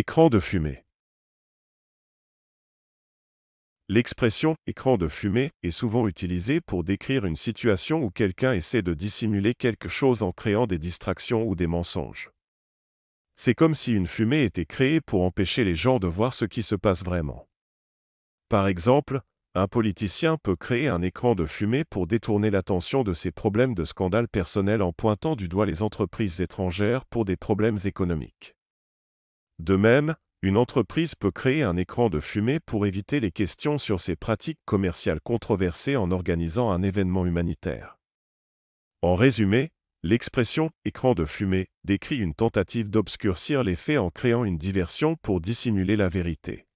Écran de fumée. L'expression écran de fumée est souvent utilisée pour décrire une situation où quelqu'un essaie de dissimuler quelque chose en créant des distractions ou des mensonges. C'est comme si une fumée était créée pour empêcher les gens de voir ce qui se passe vraiment. Par exemple, un politicien peut créer un écran de fumée pour détourner l'attention de ses problèmes de scandale personnel en pointant du doigt les entreprises étrangères pour des problèmes économiques. De même, une entreprise peut créer un écran de fumée pour éviter les questions sur ses pratiques commerciales controversées en organisant un événement humanitaire. En résumé, l'expression écran de fumée décrit une tentative d'obscurcir les faits en créant une diversion pour dissimuler la vérité.